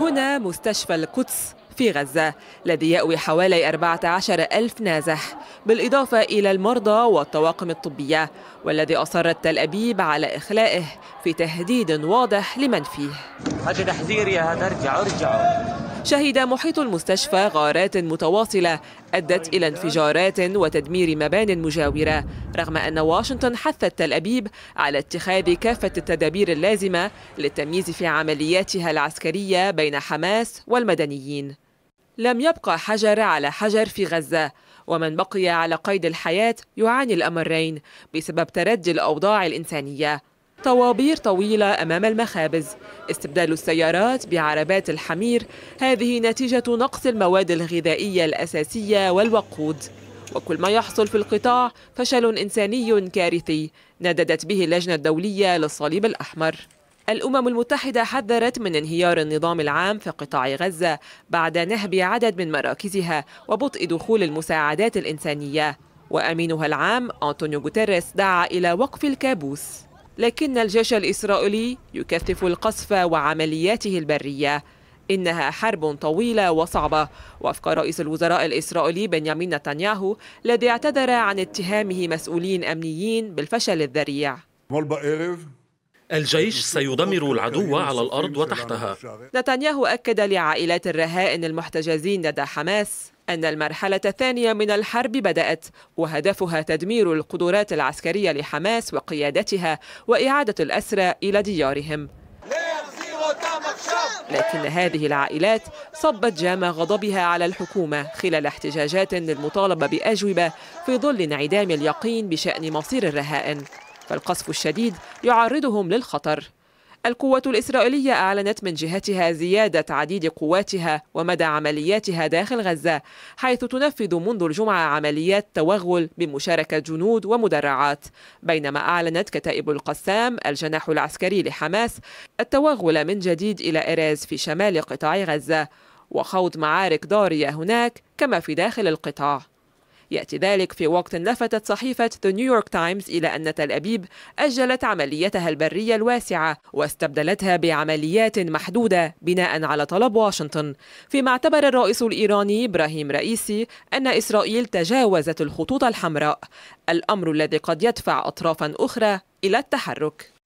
هنا مستشفى القدس في غزة الذي يأوي حوالي 14 ألف نازح بالإضافة إلى المرضى والطواقم الطبية والذي أصرت تل أبيب على إخلائه في تهديد واضح لمن فيه هذا تحذير يا هذا ارجعوا ارجعوا شهد محيط المستشفى غارات متواصلة أدت إلى انفجارات وتدمير مبان مجاورة رغم أن واشنطن حثت تل أبيب على اتخاذ كافة التدابير اللازمة للتمييز في عملياتها العسكرية بين حماس والمدنيين لم يبقى حجر على حجر في غزة ومن بقي على قيد الحياة يعاني الأمرين بسبب تردي الأوضاع الإنسانية طوابير طويلة أمام المخابز استبدال السيارات بعربات الحمير هذه نتيجة نقص المواد الغذائية الأساسية والوقود وكل ما يحصل في القطاع فشل إنساني كارثي نددت به اللجنة الدولية للصليب الأحمر الأمم المتحدة حذرت من انهيار النظام العام في قطاع غزة بعد نهب عدد من مراكزها وبطء دخول المساعدات الإنسانية وأمينها العام أنطونيو غوتيريس دعا إلى وقف الكابوس لكن الجيش الإسرائيلي يكثف القصف وعملياته البرية إنها حرب طويلة وصعبة وفق رئيس الوزراء الإسرائيلي بنيامين نتنياهو الذي اعتذر عن اتهامه مسؤولين أمنيين بالفشل الذريع الجيش سيدمر العدو على الأرض وتحتها نتنياهو أكد لعائلات الرهائن المحتجزين لدى حماس أن المرحلة الثانية من الحرب بدأت وهدفها تدمير القدرات العسكرية لحماس وقيادتها وإعادة الأسرى إلى ديارهم لكن هذه العائلات صبت جام غضبها على الحكومة خلال احتجاجات للمطالبة بأجوبة في ظل انعدام اليقين بشأن مصير الرهائن فالقصف الشديد يعرضهم للخطر القوة الإسرائيلية أعلنت من جهتها زيادة عديد قواتها ومدى عملياتها داخل غزة حيث تنفذ منذ الجمعة عمليات توغل بمشاركة جنود ومدرعات بينما أعلنت كتائب القسام الجناح العسكري لحماس التوغل من جديد إلى إريز في شمال قطاع غزة وخوض معارك ضارية هناك كما في داخل القطاع يأتي ذلك في وقت لفتت صحيفة The New York Times إلى أن تل أبيب أجلت عمليتها البرية الواسعة واستبدلتها بعمليات محدودة بناء على طلب واشنطن فيما اعتبر الرئيس الإيراني إبراهيم رئيسي أن إسرائيل تجاوزت الخطوط الحمراء الأمر الذي قد يدفع أطرافا أخرى إلى التحرك